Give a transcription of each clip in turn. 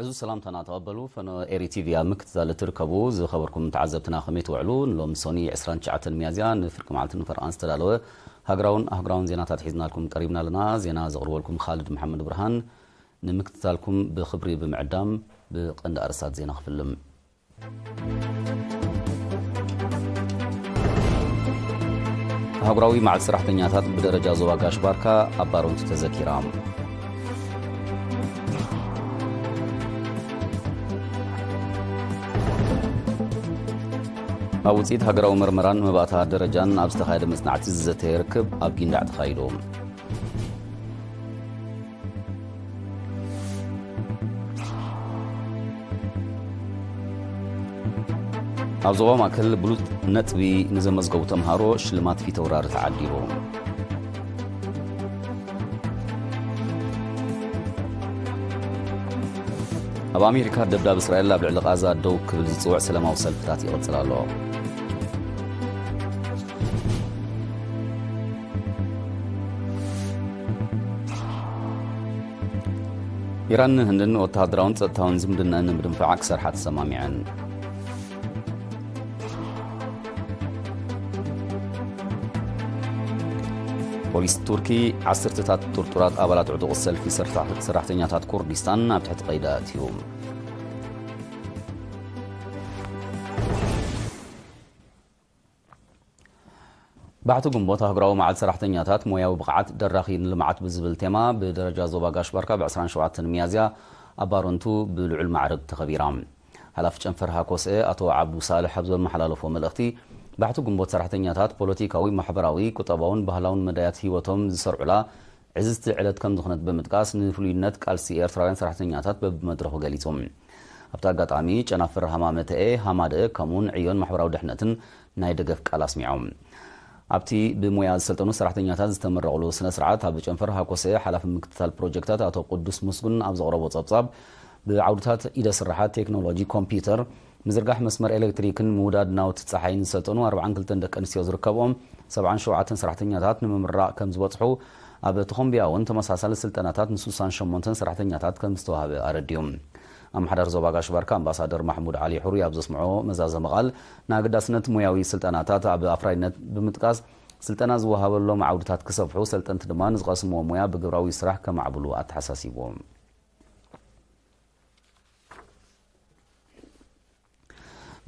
بزو سلامتنا تقبلوا فانا اري تي في امك تزال تركبوا ز خبركم تعزبتنا خميت وعلو لوم سوني 29 ميازيان فركم على تنفر انستدالوه هاجراون هاجراون زيناتات حيزنا لكم قريبنا لنا زينا زغروا لكم خالد محمد برهان نمكتتالكم بخبري بمعدام بقند ارسات زينا خفلم هاجراوي مع السرحتنياتات بدرجة زواج اشباركا ابارونت تذكيرام ኣብ ውፅኢት ሃገራዊ ምርምራን መባእታ ደረጃን ኣብ ዝተኻየደ መፅናዕቲ ዝዘተ ይርክብ ኣብ ጊንዳዕ ተኻይዱ ኣብ ዞባ ማእከል ብሉጥ ነጥቢ ንዘመዝገቡ ተምሃሮ ሽልማት ፊት ኣውራሪ ተዓዲሩ ኣብ ኣሜሪካ ደብዳብ እስራኤል ኣብ ልዕሊ ቃዛ ደው ክብል ዝፅውዕ ሰላማዊ ሰልፍታት ይቕፅል ኣሎ ኢራንን ህንድን ወተሃደራውን ፀጥታውን ዝምድናን ብምድንፋዕ ክሰርሓ ተሰማሚዐን ፖሊስ ቱርኪ ዓስርተታት ጡርጡራት ኣባላት ዕጡቕ ሰልፊ ሰራሕተኛታት ኩርዲስታን ኣብ ትሕቲ ቀይዳ እትዩ ባሕቲ ግንቦት ኣህጉራዊ መዓል ሰራሕተኛታት ሞያዊ ብቕዓት ደራኺ ንልምዓት ብዝብል ቴማ ብደረጃ ዞባ ጋሽባርካ ብ27 ሚያዝያ ኣባሮንቱ ብልዑል ማዕርግ ተኸቢራ ሃላፊ ጨንፈር ሃኮስኤ ኣቶ ዓብዱ ሳልሕ ኣብ ዘመሓላለፎ መልእኽቲ ባሕቲ ግንቦት ሰራሕተኛታት ፖለቲካዊ ማሕበራዊ ቁጠባውን ባህላውን መዳያት ሂወቶም ዝሰርዑላ ዕዝዝቲ ዕለት ከም ዝኾነት ብምጥቃስ ንፍሉይነት ቃልሲ ኤርትራውያን ሰራሕተኛታት በብመድረኹ ገሊፆም ኣብቲ ኣጋጣሚ ጨናፍር ሃማመተኤ ሃማድእ ከምኡውን ዕዮን ማሕበራዊ ድሕነትን ናይ ደገፍ ቃል ኣስሚዖም ኣብቲ ብሞያ ዝሰልጠኑ ሰራሕተኛታት ዝተመረቕሉ ስነ ስርዓት ኣብ ጨንፈር ሃኮሰ ሓላፊ ምክትታል ፕሮጀክታት ኣቶ ቅዱስ ምስጉን ኣብ ዘቕረቦ ጸብጻብ ብዓውድታት ኢደ ስራሓት ቴክኖሎጂ ኮምፒዩተር ምዝርጋሕ መስመር ኤሌክትሪክን ምውዳድ ናውቲ ፀሓይን ዝሰልጠኑ 42 ደቂ ኣንስትዮ ዝርከብኦም 77 ሰራሕተኛታት ንምምራቕ ከም ዝበፅሑ ኣብ እቲ ኮምቢያ እውን ተመሳሳሊ ስልጠናታት ን68 ሰራሕተኛታት ከም ዝተዋህበ ኣረድዩ ኣመሓዳር ዞባ ጋሽባርካ ኣምባሳደር ማሕሙድ ዓሊ ሕሩ ኣብ ዘስምዖ መዛዘ መቓል ንኣገዳስነት ሙያዊ ስልጠናታት ኣብ ኣፍራይነት ብምጥቃስ ስልጠና ዝወሃበሎም ዓውድታት ክሰፍሑ ሰልጠንቲ ድማ ንዝቐስምዎ ሙያ ብግብራዊ ስራሕ ከማዕብሉ ኣተሓሳሲቦም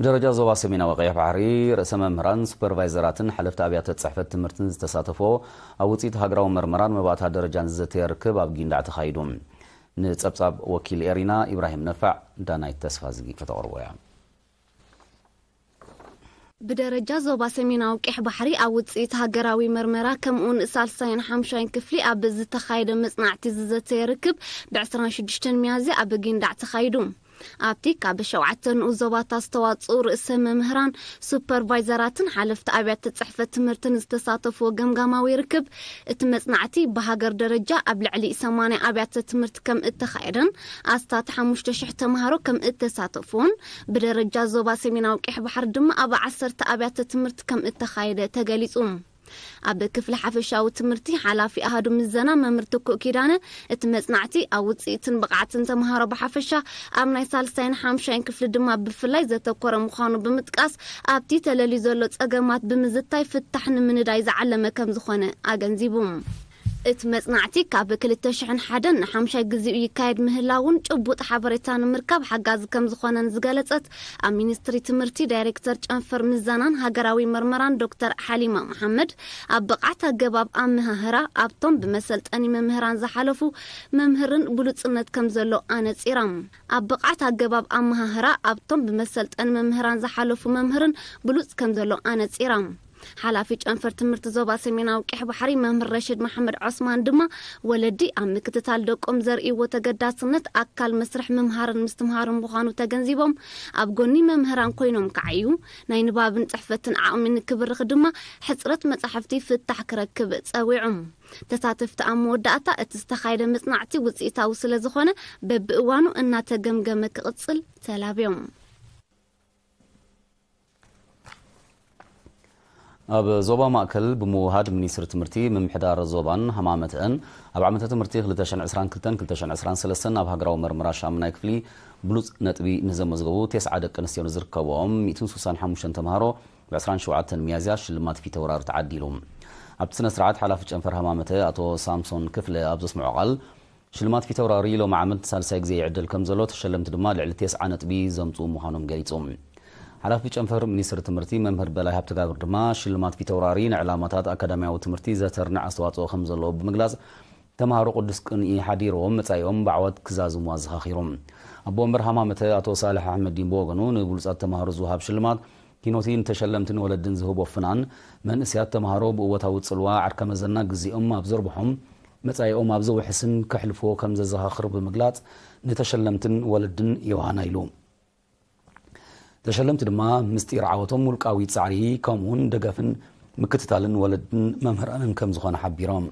ብደረጃ ዞባ ሰሜናዊ ቀይሕ ባሕሪ ርእሰ መምህራን ሱፐርቫይዘራትን ሓለፍቲ ኣብያተ ፅሕፈት ትምህርትን ዝተሳተፎ ኣብ ውፅኢት ሃገራዊ መርመራን መባእታ ደረጃን ዘተየርክብ ኣብ ጊንዳዕ ተኻይዱ ንፀብጻብ ወኪል ኤሪና ኢብራሂም ነፋዕ ዳናይት ተስፋ ከተቀርቦ እያ ብደረጃ ዞባ ሰሜናዊ ቅሕ ባሕሪ ኣብ ውፅኢት ሃገራዊ መርመራ ከምኡውን ሳልሳይን ሓምሻይን ክፍሊ ኣብ ዝተኻየደ መፅናዕቲ ዝዘተ ይርክብ ብ26 መያዝያ ኣብ ጊንዳዕ ተኻይዱ ኣብቲ ካብ ብሸውዓተን ዞባታት ዝተዋፅኡ ርእሰ መምህራን ሱፐርቫይዘራትን ሓለፍቲ ኣብያት ፅሕፈት ትምህርትን ዝተሳተፍዎ ገምጋማዊ ርክብ እቲ መፅናዕቲ ብሃገር ደረጃ ኣብ ልዕሊ 8 ኣብያተ ትምህርቲ ከም እተኻየደን ኣስታት 5,000 ተምሃሮ ከም እተሳተፍዎን ብደረጃ ዞባ ሰሜናዊ ቂሕ ባሕር ድማ ኣብ 1 ኣብያተ ትምህርቲ ከም እተኻየደ ተገሊጹ ኣብ ክፍሊ ሓፈሻዊ ትምህርቲ ሓላፊ ኣሃዱ ምዘና መምህር ትኩእ ኪዳነ እቲ መፅናዕቲ ኣብ ውፅኢትን ብቕዓትን ተምሃሮ ብሓፈሻ ኣብ ናይ ሳልሳይን ሓምሻይን ክፍሊ ድማ ብፍላይ ዘተኮረ ምዃኑ ብምጥቃስ ኣብቲ ተለልዩ ዘሎ ፀገማት ብምዝታይ ፍታሕ ንምንዳይ ዝዓለመ ከም ዝኾነ ኣገንዚቡ እቲ መፅናዕቲ ካብ 201 ንሓምሻይ ግዜኡ ይካየድ ምህላውን ጭቡጥ ሓበሬታ ንምርካብ ሓጋዚ ከም ዝኾነን ዝገለፀት ኣብ ሚኒስትሪ ትምህርቲ ዳይረክተር ጨንፈር ምዛናን ሃገራዊ መርመራን ዶክተር ሓሊማ መሓመድ ኣብ ብቕዓት ኣገባብ ኣመሃህራ ኣብቶም ብመሰልጠኒ መምህራን ዝሓለፉ መምህርን ብሉፅነት ከም ዘሎ ኣነጺራ ኣብ ብቕዓት ኣገባብ ኣመሃህራ ኣብቶም ብመሰልጠኒ መምህራን ዝሓለፉ መምህርን ብሉፅ ከም ዘሎ ኣነጺራ ሓላፊ ጨንፈር ትምህርቲ ዞባ ሰሜናዊ ቂሕ ባሕሪ መምህር ረሽድ መሓመድ ዑስማን ድማ ወለዲ ኣብ ምክትታል ደቆም ዘርእይዎ ተገዳስነት ኣካል መስርሕ ምምሃርን ምስትምሃርን ምዃኑ ተገንዚቦም ኣብ ጎኒ መምህራን ኮይኖም ከዓ እዩ ናይ ንባብን ፅሕፈትን ዓቕሚ ንክብርኽ ድማ ሕፅረት መፅሕፍቲ ፍታሕ ክረክብ ፀዊዑ ተሳተፍቲ ኣብ መወዳእታ እቲ ዝተኻየደ መፅናዕቲ ውፅኢታዊ ስለ ዝኾነ በብእዋኑ እናተገምገመ ክቕፅል ተላብዮም أب زوبا ماكل بموهاد منيسر تمرتي من محدار زوبان همامة أن أب عمتة تمرتي خلتاشن عسران كلتن خلتاشن عسران سلسن أب هقراو مرمراشا منايكفلي بلوز نتبي نزم مزغبو تيس عادة كنسيون زرقا وام ميتون سوسان حموشن تمهارو بعسران شوعة تنميازيا شلمات في تورار تعديلوم أب سنة سرعات حالا فيش أنفر همامة أتو سامسون كفلة أب زسمع غل شلمات في تورار ريلو معامل تسالسايك زي عدل كمزلو تشلم تدمال لعلتيس عانت بي زمتو مهانم قريتوم حلف بچه امفر منیسر تمرتی ممهر بلای هبت قدر درما شلمات فی تورارین علاماتات اکادمیا و تمرتی زتر نعصوات و خمزلو بمگلاز تمهارو قدس کن ای حدی روم متایوم بعوت کزاز مواز خیرم ابو امر همه متای اتو صالح احمد دین بوگنون بولس ات تمهارو زوهاب شلمات کینوتین تشلمتن ولد دنزه بو فنان من سیات تمهارو بو و تاوت سلوا عرکم زنا گزی ام ابزر بحم متای ام ابزر حسن کحلفو کمز زها خرب مگلات نتشلمتن ولد دن یوهانایلوم تشلمت دما مستير عوتم ملقاوي تصعري كامون دغفن مكتتالن ولدن ممهران كم زخان حبيرام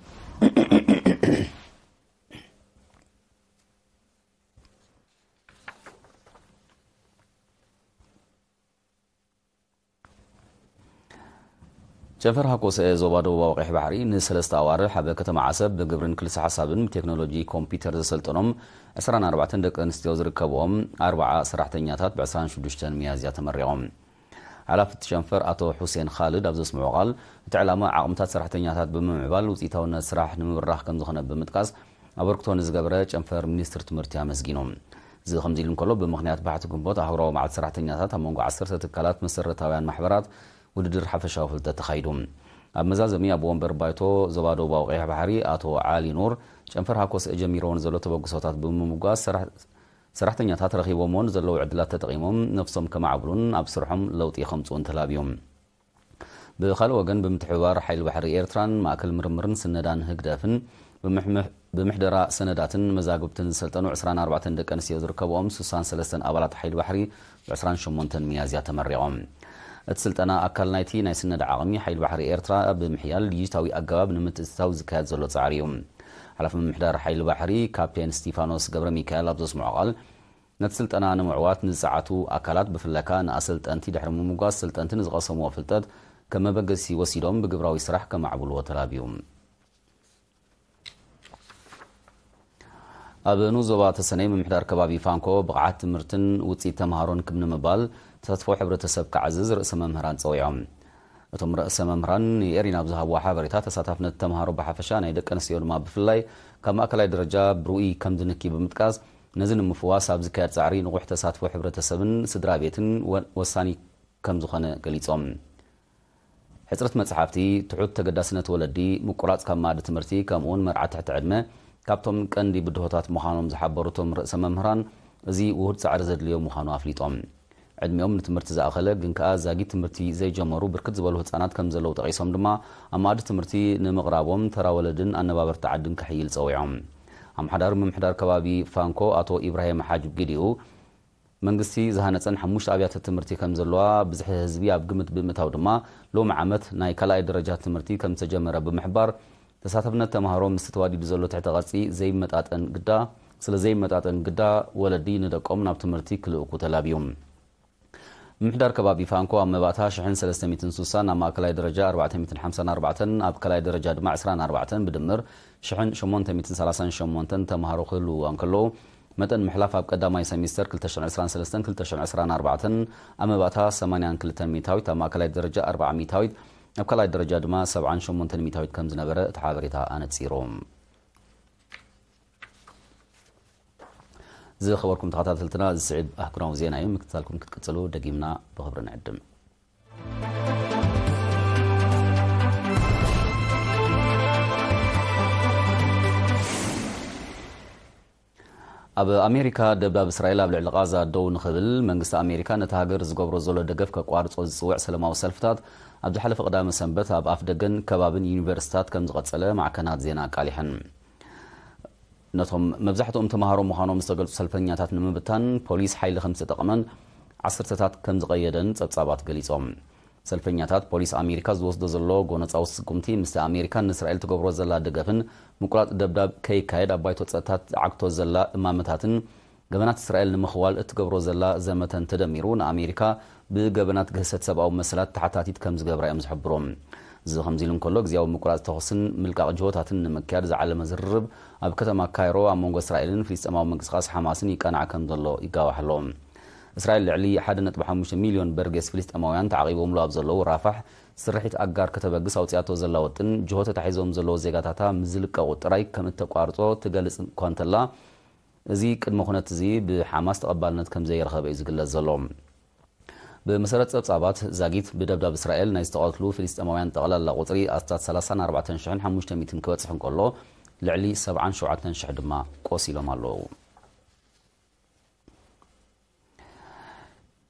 ጨንፈር ሓቆሰ ዞባ ደቡባዊ ቀይሕ ባሕሪ ንሰለስተ ኣዋርሕ ኣብ ከተማ ዓሰብ ብግብርን ክልሲ ሓሳብን ቴክኖሎጂ ኮምፒተር ዘሰልጠኖም 24 ደቂ ኣንስትዮ ዝርከብዎም ኣርባዓ ሰራሕተኛታት ብ26 መያዝያ ተመሪቖም ሓላፊት ሸንፈር ኣቶ ሁሴን ካልድ ኣብ ዘስምዑ ቓል እቲ ዕላማ ዓቕምታት ሰራሕተኛታት ብምምዕባል ውፅኢታውነት ስራሕ ንምብራህ ከም ዝኾነ ብምጥቃስ ኣበርክቶ ንዝገበረ ጨንፈር ሚኒስትር ትምህርቲ ኣመስጊኖም እዚ ከምዚ ኢሉ እንከሎ ብምኽንያት ባሕቲ ግንቦት ኣህጉራዊ መዓልቲ ሰራሕተኛታት ኣብ መንጎ 1 ትካላት መሰረታውያን ማሕበራት ውድድር ሓፈሻዊ ፍልጠት ተኻይዱ ኣብ መዛዘሚ ኣብ ወንበር ባይቶ ዞባ ደቡባዊ ቀይሕ ባሕሪ ኣቶ ዓሊ ኑር ጨንፈር ሃኮስ ጀሚሮን ዘሎ ተበግሶታት ብምምጓዝ ሰራሕተኛታት ረኺቦምን ዘለው ዕድላት ተጠቂሞም ነፍሶም ከማዕብሉን ኣብ ስርሖም ለውጢ ከምፅኡን ተላብዮም ብካልእ ወገን ብምትሕብባር ሓይሊ ባሕሪ ኤርትራን ማእከል ምርምርን ስነዳን ህግደፍን ብምሕደራ ሰነዳትን መዛግብትን ዝሰልጠኑ 24 ደቂ ኣንስትዮ ዝርከብኦም 63 ኣባላት ሓይሊ ባሕሪ ብ28 መያዝያ ተመሪቖም እቲ ስልጠና ኣካል ናይቲ ናይ ስነድ ዓቕሚ ሓይል ባሕሪ ኤርትራ ብምሕያል ልጅታዊ ኣገባብ ንምትእስሳው ዝካየድ ዘሎ ፃዕሪ እዩ ሓላፊ ምምሕዳር ሓይሊ ባሕሪ ካፕቴን ስቲፋኖስ ገብረ ሚካኤል ኣብ ዘስምዖ ቃል ነቲ ስልጠና ንምዕዋት ንዝፀዓቱ ኣካላት ብፍለካ ንኣሰልጠንቲ ድሕሪ ምምጓዝ ስልጠንቲ ንዝቐሰምዎ ፍልጠት ከም መበገሲ ወሲዶም ብግብራዊ ስራሕ ከማዕብልዎ ተላብዩ ኣብ ኑ ዞባ ተሰነይ ምምሕዳር ከባቢ ፋንኮ ብቕዓት ትምህርትን ውፅኢት ተምሃሮን ክምንምባል ተሳትፎ ሕብረተሰብ ክዓዝዝ ርእሰ መምህራን ፀዊዖም እቶም ርእሰ መምህራን የኤሪ ናብ ዝሃብዎ ሓበሬታ ተሳታፍነት ተምሃሮ ብሓፈሻ ናይ ደቂ ኣንስትዮ ድማ ብፍላይ ካብ ማእከላይ ደረጃ ብርኡይ ከም ዝንኪ ብምጥቃስ ነዚ ንምፍዋስ ኣብ ዝካየድ ፃዕሪ ንቑሕ ተሳትፎ ሕብረተሰብን ስድራ ቤትን ወሳኒ ከም ዝኾነ ገሊፆም ሕፅረት መፅሓፍቲ ትሑት ተገዳስነት ወለዲ ምቁራፅ ካብ ማዲ ትምህርቲ ከምኡውን መርዓ ትሕቲ ዕድመ ካብቶም ቀንዲ ብድሆታት ምዃኖም ዝሓበሩቶም ርእሰ መምህራን እዚ ውህድ ፃዕሪ ዘድልዮ ምዃኑ ኣፍሊጦም عدمیام نتمرت زاغله گن که از زاجی تمرتی زی جمرو برکت زباله هتانات کم زلو تقصم دما اما عده تمرتی نمغرابم ثراولدن آن نبابر تعدن کحیل زویعم هم حدار من حدار کبابی فانکو آتو ابراهیم حاجب گریو من قصی زهانت سن حموش آبیات تمرتی کم زلوا بزحه زبی عبقمت بمتاود ما لو معمت نایکلای درجات تمرتی کم تجمر بمحبار تصادف نت مهرام استوادی بزلو تعتقصی زی متعتن قدا سلزیم متعتن قدا ولدین دکم نبتمرتی کلوکو تلابیم ምሕዳር ከባቢ ፋንኮ ኣብ መባእታ 1360 ኣብ ማእከላይ ደረጃ 454 ኣብ ካልኣይ ደረጃ ድማ 24 ብድምር 838 ተምሃሮ ክህልውዋ ከለዉ መጠን ምሕላፍ ኣብ ቀዳማይ ሰሚስተር 223224 ኣብ መባእታ 82 ሚታዊት ኣብ ማእከላይ ደረጃ 4 ሚታዊት ኣብ ካልኣይ ደረጃ ድማ 78 ሚታዊት ከም ዝነበረ እቲ ሓበሬታ ኣነፂሮም ዝኸበርኩም ተኸታተልትና ዝስዕብ ኣህጉራዊ ዜና እዩ ምክትታልኩም ክትቅፅሉ ደጊምና ብክብሪ ንዕድም ኣብ ኣሜሪካ ደብዳብ እስራኤል ኣብ ልዕሊ ቃዛ ደው ንኽብል መንግስቲ ኣሜሪካ ነቲ ሃገር ዝገብሮ ዘሎ ደገፍ ከቋርፆ ዝፅውዕ ሰላማዊ ሰልፍታት ኣብ ዝሓለፈ ቅዳመ ሰንበት ኣብ ኣፍ ደገን ከባብን ዩኒቨርሲታት ከም ዝቐፀለ ማዕከናት ዜና ኣቃሊሐን ነቶም መብዛሕትኦም ተምሃሮ ምዃኖም ዝተገልፁ ሰልፈኛታት ንምብታን ፖሊስ ሓይሊ ከም ዝተጠቕመን ዓስርተታት ከም ዝቐየደን ፀብጻባት ገሊፆም ሰልፈኛታት ፖሊስ ኣሜሪካ ዝወስዶ ዘሎ ጎነፃዊ ስጉምቲ ምስ ኣሜሪካ ንእስራኤል ትገብሮ ዘላ ደገፍን ምቁራፅ ደብዳብ ከይካየድ ኣብ ባይቶ ፀጥታት ዝዓግቶ ዘላ እማመታትን ገበናት እስራኤል ንምኽዋል እትገብሮ ዘላ ዘመተን ተደሚሩ ንኣሜሪካ ብገበናት ግህሰት ሰብኣዊ መሰላት ተሓታቲት ከም ዝገብራ እዮም ዝሕብሮም እዚ ከምዚ ኢሉ እንከሎ ግዜያዊ ምቁራፅ ተኽስን ምልቃቕ ጅሆታትን ንምክያድ ዝዓለመ ዝርርብ ኣብ ከተማ ካይሮ ኣብ መንጎ እስራኤልን ፍልስጠማዊ ምንቅስቓስ ሓማስን ይቀናዕ ከም ዘሎ ይጋባሕ ኣሎ እስራኤል ልዕሊ 1.5 ሚልዮን በርጌስ ፍልስጠማውያን ተዓቂቦምሉ ኣብ ዘለዉ ራፋሕ ስርሒት ኣጋር ከተበግስ ኣውፅያቶ ዘላ ወጥን ጅሆ ተታሒዞም ዘለዉ ዜጋታታ ምዝልቀቑ ጥራይ ከም እተቋርፆ ትገልጽ እኳ እንተላ እዚ ቅድመ ኩነት እዚ ብሓማስ ተቐባልነት ከም ዘይረኸበ እዩ ዝግለጽ ዘሎ ብመሰረት ፀብጻባት ዛጊት ብደብዳብ እስራኤል ናይ ዝተቐትሉ ፊልስጢማውያን ጠቕላላ ቁፅሪ ኣስታት 34500 ክበፅሕ እንከሎ ልዕሊ 77000 ድማ ቆሲሎም ኣለዉ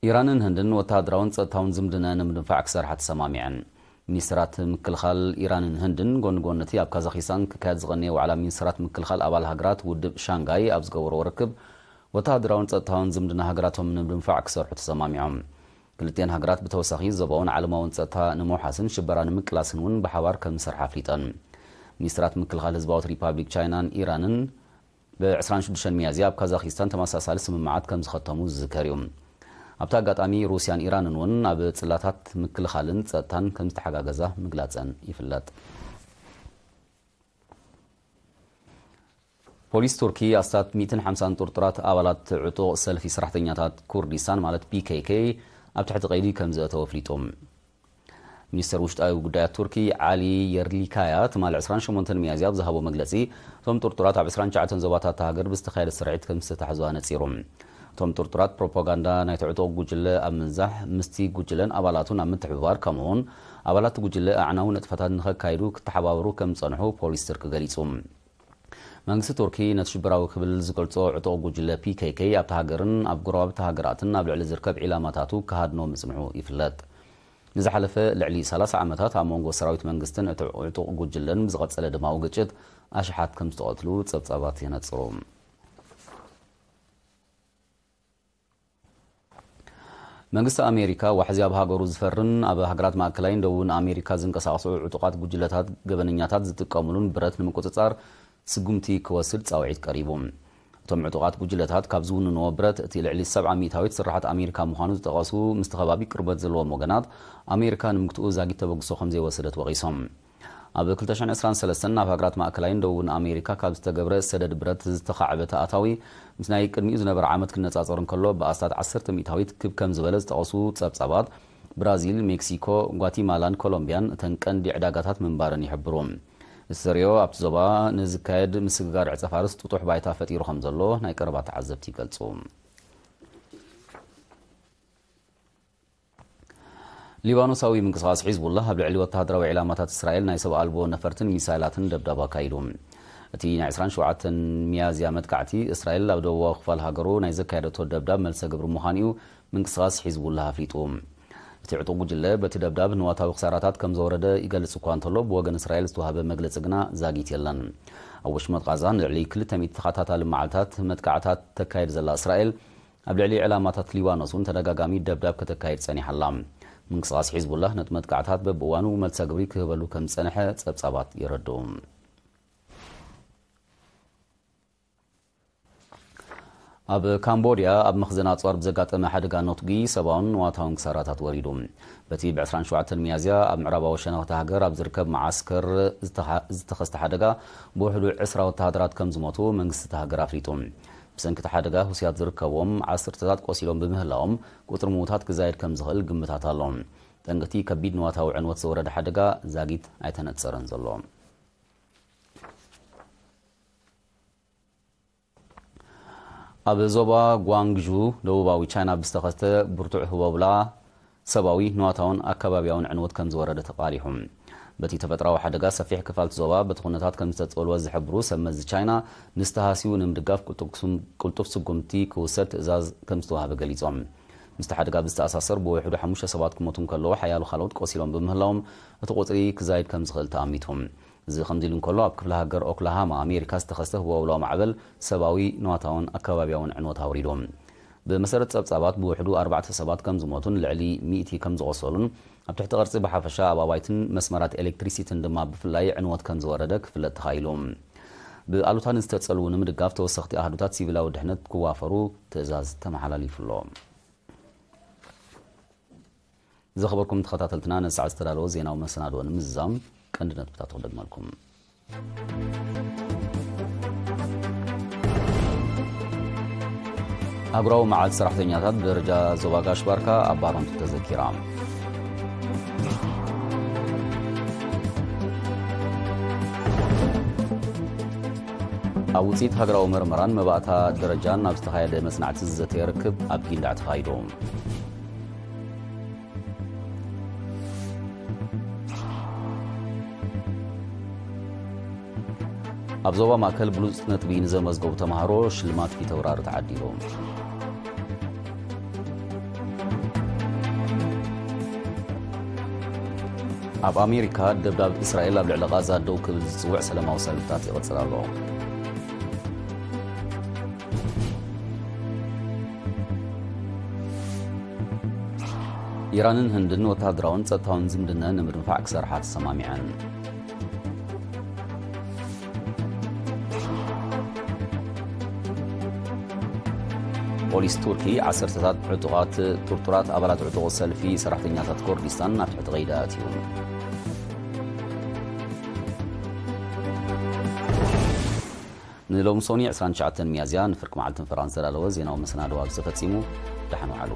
ኢራንን ህንድን ወተሃደራውን ፀጥታውን ዝምድነ ንምድንፋዕ ክሰርሓ ተሰማሚዐን ሚኒስትራት ምክልኻል ኢራንን ህንድን ጎንጎን እቲ ኣብ ካዛኪስታን ክካየድ ዝቐነየ ዋዕላ ሚኒስትራት ምክልኻል ኣባል ሃገራት ውድብ ሻንጋይ ኣብ ዝገበሮ ርክብ ወተሃደራውን ፀጥታውን ዝምድና ሃገራቶም ንምድንፋዕ ክሰርሑ ተሰማሚዖም ክልተን ሃገራት ብተወሳኺ ዞባውን ዓለማውን ፀጥታ ንምውሓስን ሽበራ ንምቅላስን እውን ብሓባር ከም ዝሰርሓ ኣፍሊጠን ሚኒስትራት ምክልኻል ህዝባዊት ሪፓብሊክ ቻይናን ኢራንን ብ26 ሚያዝያ ኣብ ካዛኪስታን ተመሳሳሊ ስምምዓት ከም ዝኸተሙ ዝዝከር እዩ ኣብቲ ኣጋጣሚ ሩስያን ኢራንን እውን ኣብ ፅላታት ምክልኻልን ፀጥታን ከም ዝተሓጋገዛ ምግላፀን ይፍለጥ ፖሊስ ቱርኪ ኣስታት 150 ጥርጥራት ኣባላት ዕጡቕ ሰልፊ ሰራሕተኛታት ኩርዲስታን ማለት ፒኬኬ ኣብ ትሕቲ ቀይዲ ከም ዘእተወ ኣፍሊጦም ሚኒስተር ውሽጣዊ ጉዳያት ቱርኪ ዓሊ የርሊካያ ትማል 28 መያዝያ ብዝሃቦ መግለፂ እቶም ጥርጡራት ኣብ 29 ዞባታት ተሃገር ብዝተካየደ ስርዒት ከም ዝተታሕዝዋ ኣነፂሮም እቶም ጥርጡራት ፕሮፓጋንዳ ናይ ትዕጦ ጉጅለ ኣብ ምንዛሕ ምስቲ ጉጅለን ኣባላቱን ኣብ ምትሕብባር ከምኡውን ኣባላት ጉጅለ ኣዕናዊ ነጥፈታት ንኸካይዱ ክተሓባብሩ ከም ዝፀንሑ ፖሊስ ትርኪ ገሊፁ መንግስቲ ቱርኪ ነቲ ሽብራዊ ክብል ዝገልፆ ዕጡቕ ጉጅለ ፒኬኬ ኣብቲ ሃገርን ኣብ ጎረባብቲ ሃገራትን ኣብ ልዕሊ ዝርከብ ዒላማታቱ ካሃድኖ ምፅንዑ ይፍለጥ ንዝሓለፈ ልዕሊ 30 ዓመታት ኣብ መንጎ ሰራዊት መንግስትን ዕጡቕ ጉጅለን ብዝቐፀለ ድማዊ ግጭት ኣሽሓት ከም ዝተቐትሉ ፀብጻባት የነፅሩ መንግስቲ ኣሜሪካ ዋሕዚ ኣብ ሃገሩ ዝፈርን ኣብ ሃገራት ማእከላይን ደቡብን ኣሜሪካ ዝንቀሳቐሱ ዕጡቓት ጉጅለታት ገበነኛታት ዝጥቀምሉን ብረት ንምቁፅፃር ስጉምቲ ክወስድ ፃውዒት ቀሪቡ እቶም ዕጡቓት ጉጅለታት ካብ ዝውንንዎ ብረት እቲ ልዕሊ 70 ሚታዊት ስራሕት ኣሜሪካ ምዃኑ ዝጠቐሱ ምስቲ ከባቢ ቅርበት ዘለዎም ወገናት ኣሜሪካ ንምክትኡ ዛጊት ተበግሶ ከም ዘይወሰደት ወቒሶም ኣብ 223 ናብ ሃገራት ማእከላይን ደቡብን ኣሜሪካ ካብ ዝተገብረ ሰደድ ብረት ዝተኻዕበ ተኣታዊ ምስ ናይ ቅድሚኡ ዝነበረ ዓመት ክነፃፀር እንከሎ ብኣስታት 1 ሚታዊት ክብ ከም ዝበለ ዝጠቐሱ ፀብፀባት ብራዚል ሜክሲኮ ጓቲማላን ኮሎምቢያን እተን ቀንዲ ዕዳጋታት ምንባርን ይሕብሩ ዝሰርዮ ኣብቲ ዞባ ንዝካየድ ምስግጋር ዕፀፍ ኣርስት ጥጡሕ ባይታ ፈጢሩ ከም ዘሎ ናይ ቀረባ ተዓዘብቲ ይገልጹ ሊባኖሳዊ ምንቅስቓስ ሒዝቡላህ ኣብ ልዕሊ ወተሃደራዊ ዕላማታት እስራኤል ናይ ሰብ ኣልቦ ነፈርትን ሚሳይላትን ደብዳብ ኣካይዱ እቲ ናይ 27 ሚያዝያ መጥካዕቲ እስራኤል ኣብ ደቡባዊ ክፋል ሃገሩ ናይ ዘካየደቶ ደብዳብ መልሰ ግብሪ ምዃን እዩ ምንቅስቓስ ሒዝቡላህ ኣፍሊጡ እቲ ዕጡቕ ጉጅለ በቲ ደብዳብ ንዋታዊ ክሳራታት ከም ዘወረደ ይገልጽ እኳ እንተሎ ብወገን እስራኤል ዝተዋህበ መግለፂ ግና ዛጊት የለን ኣብ ወሽመጥ ቃዛ ንልዕሊ 200 ተኸታታሊ መዓልታት መጥቃዕታት ተካየድ ዘላ እስራኤል ኣብ ልዕሊ ዕላማታት ሊባኖስ እውን ተደጋጋሚ ደብዳብ ከተካየድ ፀኒሓላ ምንቅስቓስ ሒዝቡላህ ነቲ መጥቃዕታት በብእዋኑ መልሰ ግብሪ ክህበሉ ከም ዝፀንሐ ፀብጻባት የረድኡ ኣብ ካምቦድያ ኣብ መኽዘን ኣፅዋር ብዘጋጠመ ሓደጋ ነትጊ ሰብኣውን ዋታውን ክሳራታት ወሪዱ በቲ ብ27 መያዝያ ኣብ ምዕራባዊ ሸነኽቲ ሃገር ኣብ ዝርከብ መዓስከር ዝተኸስተ ሓደጋ ብውሕዱ 20 ወተሃደራት ከም ዝሞቱ መንግስቲ እቲ ሃገር ኣፍሊጡ ብሰንኪ እቲ ሓደጋ ሁስያት ዝርከቦም ዓስርተታት ቆሲሎም ብምህላዎም ቁጥሪ ምዉታት ክዛየድ ከም ዝኽእል ግምታት ኣሎ ጠንቅቲ ከቢድ ንዋታዊ ዕንወት ዝወረደ ሓደጋ ዛጊት ኣይተነፀረን ዘሎ ኣብ ዞባ ጓንግዡ ደቡባዊ ቻይና ብዝተኸስተ ብርቱዕ ህወብላ ሰብኣዊ ንዋታውን ኣከባቢያውን ዕንወት ከም ዝወረደ ተቃሪሑ በቲ ተፈጥራዊ ሓደጋ ሰፊሕ ክፋልቲ ዞባ በቲ ኩነታት ከም ዝተፀልወ ዝሕብሩ ሰብ መዚ ቻይና ንዝተሃስዩ ንምድጋፍ ቅልጡፍ ስጉምቲ ክውሰድ ትእዛዝ ከም ዝተዋህበ ገሊፆም ምስቲ ሓደጋ ብዝተኣሳሰር ብውሕዱ ሓሙሽተ ሰባት ክመቱ ከለዉ ሓያሉ ካልኦት ቆሲሎም ብምህላዎም እቲ ቁፅሪ ክዛይድ ከም ዝኽእል ተኣሚቱ እዚ ከምዚ ኢሉ እንከሎ ኣብ ክፍለ ሃገር ኦክላሃማ ኣሜሪካ ዝተኸሰተ ህወውሎ ማዕበል ሰብኣዊ ነዋታውን ኣከባቢያውን ዕንወት ኣውሪዶም ብመሰረት ፀብፃባት ብውሕዱ ኣርባዕተ ሰባት ከም ዝሞቱን ልዕሊ ሚእቲ ከም ዝቆሰሉን ኣብ ትሕቲ ቅርፂ ብሓፈሻ ኣባባይትን መስመራት ኤሌክትሪሲትን ድማ ብፍላይ ዕንወት ከም ዝወረደ ክፍለጥ ተኻኢሉ ብኣሉታን ዝተፀልው ንምድጋፍ ተወሰኽቲ ኣህዱታት ሲቪላዊ ድሕነት ክዋፈሩ ትእዛዝ ተመሓላሊፉሎ ዝኸበርኩም ተኸታተልትና ነዚ ሰዓት ዝተዳለወ ዜናዊ መሰናዶ ንምዝዛም ቀንድነት ብታተውለን ማልኩም ኣብራዊ መዓልቲ ሰራሕተኛታት ብደረጃ ዞባ ጋሽ ባርካ ኣባሮምቲ ተዘኪራ ኣብ ውፅኢት ሃገራዊ ምርምራን መባእታ ደረጃን ኣብ ዝተኻየደ መፅናዕቲ ዘተ ርክብ ኣብ ጊንዳዕ ተኻይዶም ኣብ ዞባ ማእከል ብሉፅ ነጥቢ ንዘመዝገቡ ተምሃሮ ሽልማት ፊተውራሪ ተዓዲሎም ኣብ ኣሜሪካ ደብዳብ እስራኤል ኣብ ልዕሊ ቓዛ ደው ክብል ዝፅውዕ ሰላማዊ ሰልፍታት ይቕፅል ኣሎ ኢራንን ህንድን ወታደራውን ፀጥታውን ዝምድነ ንምድንፋዕ ክሰርሓ ተሰማሚዐን ፖሊስ ቱርኪ 17 ዕጡቓት ቱርቱራት ኣባላት ዕጡቕ ሰልፊ ሰራሕተኛታት ኩርዲስታን ናብ ትሕቲ ቀይዳ ኣትዩ ንሎሚ ሶኒ 29 ሚያዝያ ንፍርቂ መዓልትን ፈራንስ ዘለለዎ ዜናዊ መሰናድዋ ብዝፈፂሙ ድሓን ዋዕሉ